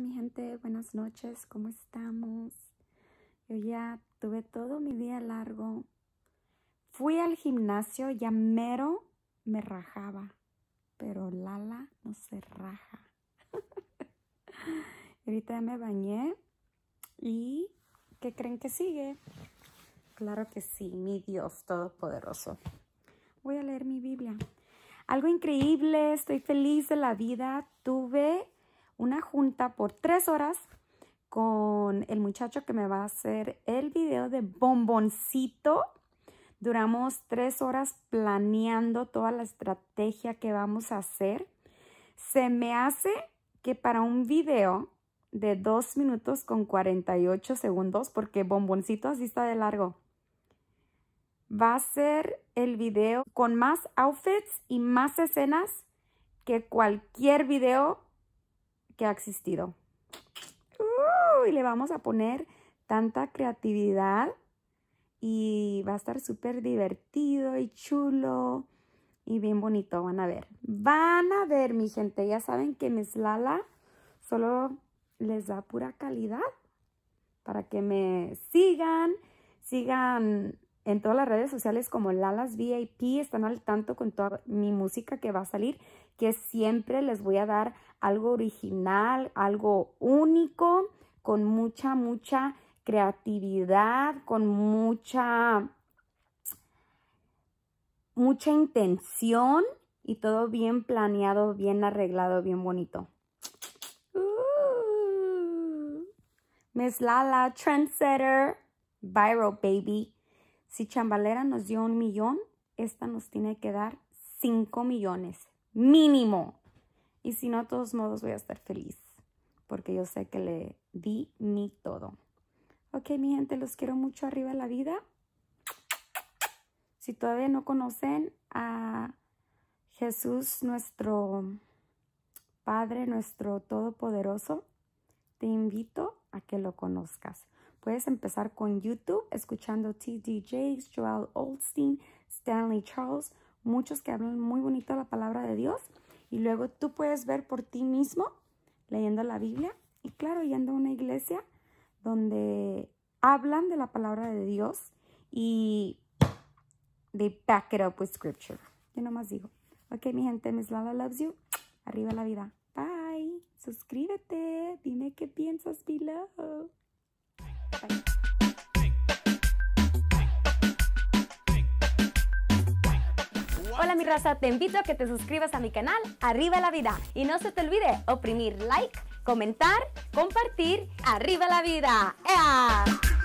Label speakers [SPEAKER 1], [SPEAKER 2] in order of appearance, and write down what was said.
[SPEAKER 1] mi gente, buenas noches, ¿cómo estamos? Yo ya tuve todo mi día largo. Fui al gimnasio, ya mero me rajaba, pero Lala no se raja. Ahorita me bañé y ¿qué creen que sigue? Claro que sí, mi Dios Todopoderoso. Voy a leer mi Biblia. Algo increíble, estoy feliz de la vida. Tuve una junta por tres horas con el muchacho que me va a hacer el video de bomboncito. Duramos tres horas planeando toda la estrategia que vamos a hacer. Se me hace que para un video de 2 minutos con 48 segundos, porque bomboncito así está de largo, va a ser el video con más outfits y más escenas que cualquier video que ha existido. y le vamos a poner tanta creatividad y va a estar súper divertido y chulo y bien bonito, van a ver. Van a ver, mi gente, ya saben que Meslala solo les da pura calidad para que me sigan, sigan en todas las redes sociales como Lalas VIP están al tanto con toda mi música que va a salir, que siempre les voy a dar algo original, algo único, con mucha, mucha creatividad, con mucha, mucha intención y todo bien planeado, bien arreglado, bien bonito. Uh. Miss Lala, trendsetter, viral baby. Si Chambalera nos dio un millón, esta nos tiene que dar cinco millones, mínimo. Y si no, de todos modos voy a estar feliz, porque yo sé que le di mi todo. Ok, mi gente, los quiero mucho arriba de la vida. Si todavía no conocen a Jesús, nuestro Padre, nuestro Todopoderoso, te invito a que lo conozcas. Puedes empezar con YouTube, escuchando T.D. Jakes, Joel Oldstein, Stanley Charles, muchos que hablan muy bonito la palabra de Dios. Y luego tú puedes ver por ti mismo, leyendo la Biblia y claro, yendo a una iglesia donde hablan de la palabra de Dios y they back it up with scripture. Yo nomás digo. Ok, mi gente, Miss Lala loves you. Arriba la vida. Bye. Suscríbete. Dime qué piensas, below. Hola mi raza, te invito a que te suscribas a mi canal Arriba la Vida y no se te olvide oprimir like, comentar, compartir, arriba la vida.